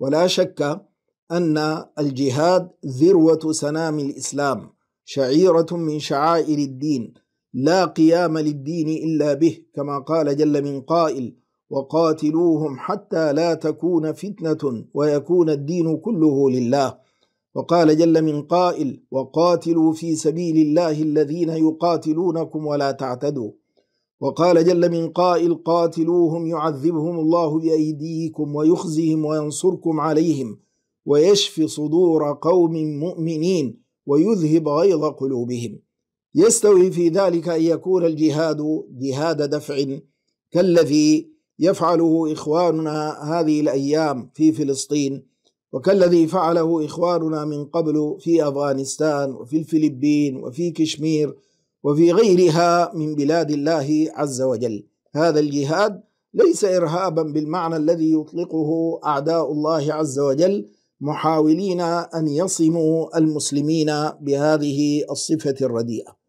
ولا شك أن الجهاد ذروة سنام الإسلام شعيرة من شعائر الدين لا قيام للدين إلا به كما قال جل من قائل وقاتلوهم حتى لا تكون فتنة ويكون الدين كله لله وقال جل من قائل وقاتلوا في سبيل الله الذين يقاتلونكم ولا تعتدوا وقال جل من قائل قاتلوهم يعذبهم الله بأيديكم ويخزيهم وينصركم عليهم ويشفي صدور قوم مؤمنين ويذهب غيظ قلوبهم يستوي في ذلك أن يكون الجهاد جهاد دفع كالذي يفعله إخواننا هذه الأيام في فلسطين وكالذي فعله إخواننا من قبل في أفغانستان وفي الفلبين وفي كشمير وفي غيرها من بلاد الله عز وجل هذا الجهاد ليس إرهابا بالمعنى الذي يطلقه أعداء الله عز وجل محاولين أن يصموا المسلمين بهذه الصفة الرديئة